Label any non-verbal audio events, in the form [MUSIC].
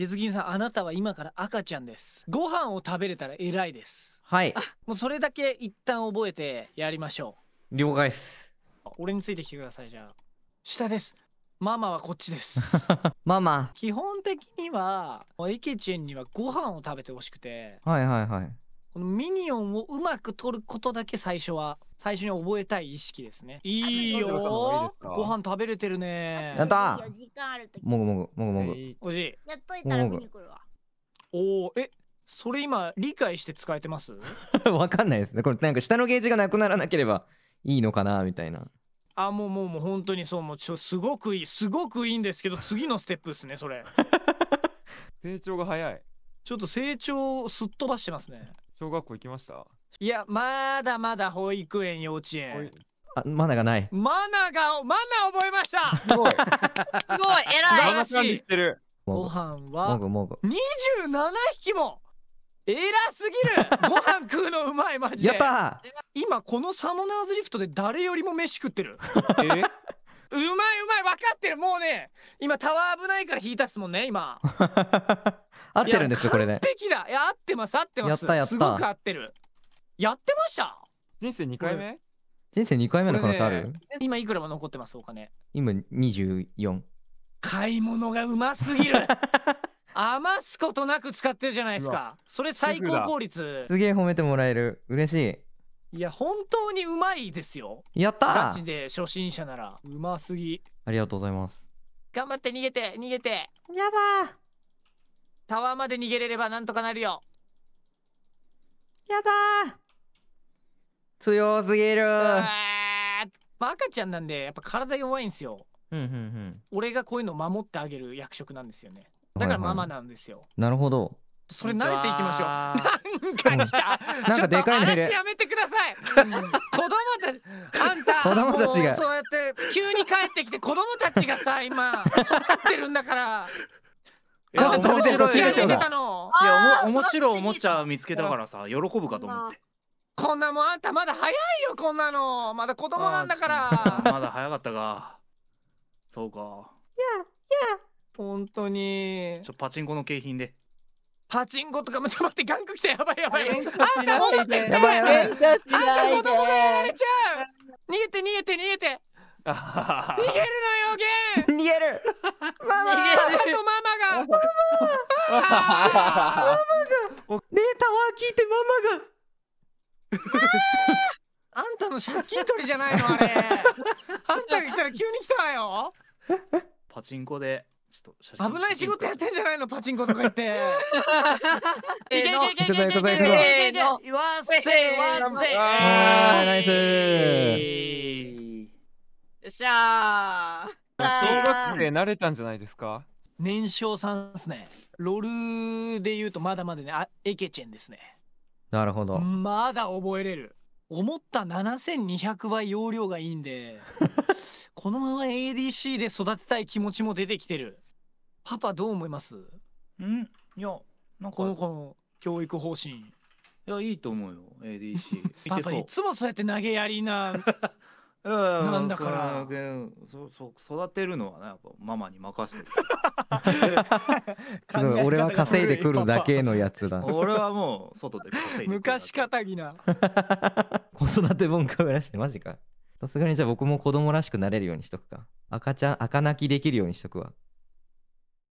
ゆずさんあなたは今から赤ちゃんですご飯を食べれたら偉いですはいもうそれだけ一旦覚えてやりましょう了解です俺についてきてくださいじゃあ下ですママはこっちです [LAUGHS] ママ基本的にはエケチェンにはご飯を食べてほしくてはいはいはいこのミニオンをうまく取ることだけ最初は、最初に覚えたい意識ですね。いいよご飯食べれてるねやった時間あるもぐもぐ、もぐもぐ。おじい。やっといたら見に来るわ。おおえそれ今、理解して使えてます [LAUGHS] わかんないですね。これなんか下のゲージがなくならなければいいのかな、みたいな。あ、もうもうもう本当にそう、もうちょ、すごくいい、すごくいいんですけど、[LAUGHS] 次のステップですね、それ。[LAUGHS] 成長が早い。ちょっと成長をすっ飛ばしてますね。小学校行きましたいや、まだまだ保育園、幼稚園。あ、マナがない。マナが、マナ覚えましたすごい。すごい、偉い。素しご飯は、27匹も偉すぎる [LAUGHS] ご飯食うのうまい、マジで。やった今、このサモナーズリフトで誰よりも飯食ってる。[LAUGHS] うまいうまい、分かってる。もうね、今、タワー危ないから引いたっすもんね、今。[LAUGHS] 合ってるんですよこれね、完璧だいや合ってます合ってますやったやったすごく合ってるやってました人生二回目人生二回目の可能性ある、ね、今いくらも残ってますお金今二十四。買い物がうますぎる [LAUGHS] 余すことなく使ってるじゃないですかそれ最高効率すげえ褒めてもらえる嬉しいいや本当にうまいですよやったガチで初心者ならうますぎありがとうございます頑張って逃げて逃げてやだまで逃げれればなんとかなるよやだ強すぎるまあ、赤ちゃんなんでやっぱ体弱いんですよ、うんうんうん、俺がこういうの守ってあげる役職なんですよねだからママなんですよ、はいはい、なるほどそれ慣れていきましょう。なんか来た。[LAUGHS] なんかでかいのいやめてください。[LAUGHS] 子供たち、あんた、子供たちがそうやって急に帰ってきて子供たちがさ今育ってるんだから。や食べてる途中でしょいや面白いおもちゃ見つけたからさ喜ぶかと思ってこんなもんあんたまだ早いよこんなのまだ子供なんだからまだ早かったかそうかいやいや本当にちょパチンコの景品でパチンコとかもちょっ待ってガンク来たやばいやばいあんた戻ってきてやばいやばいあんた子供がやられちゃう逃げて逃げて逃げて逃げるのよゲンママがねえ、タワー聞いてママがあんたの借金取りじゃないのあれあんたが来たら急に来たわよパチンコでちょっと危ない仕事やってんじゃないのパチンコとか言って。[LAUGHS] いけいけいけいけいけいけいけいけわっせわっせあナイスよっしゃー小学生慣れたんじゃないですか年少さんですね。ロルで言うとまだまだね、あエケチェンですね。なるほど。まだ覚えれる。思った7200倍容量がいいんで、[LAUGHS] このまま ADC で育てたい気持ちも出てきてる。パパどう思いますんいや、なんか。この子の教育方針。いや、いいと思うよ、ADC。[LAUGHS] パパいつもそうやって投げやりな [LAUGHS] うん、なんだからそそ育てるのは、ね、やっぱママに任せてる [LAUGHS] 俺は稼いでくるだけのやつだ [LAUGHS] 俺はもう外で稼いで昔かたぎな [LAUGHS] 子育て文化ぶらしいマジかさすがにじゃあ僕も子供らしくなれるようにしとくか赤ちゃん赤泣きできるようにしとくわ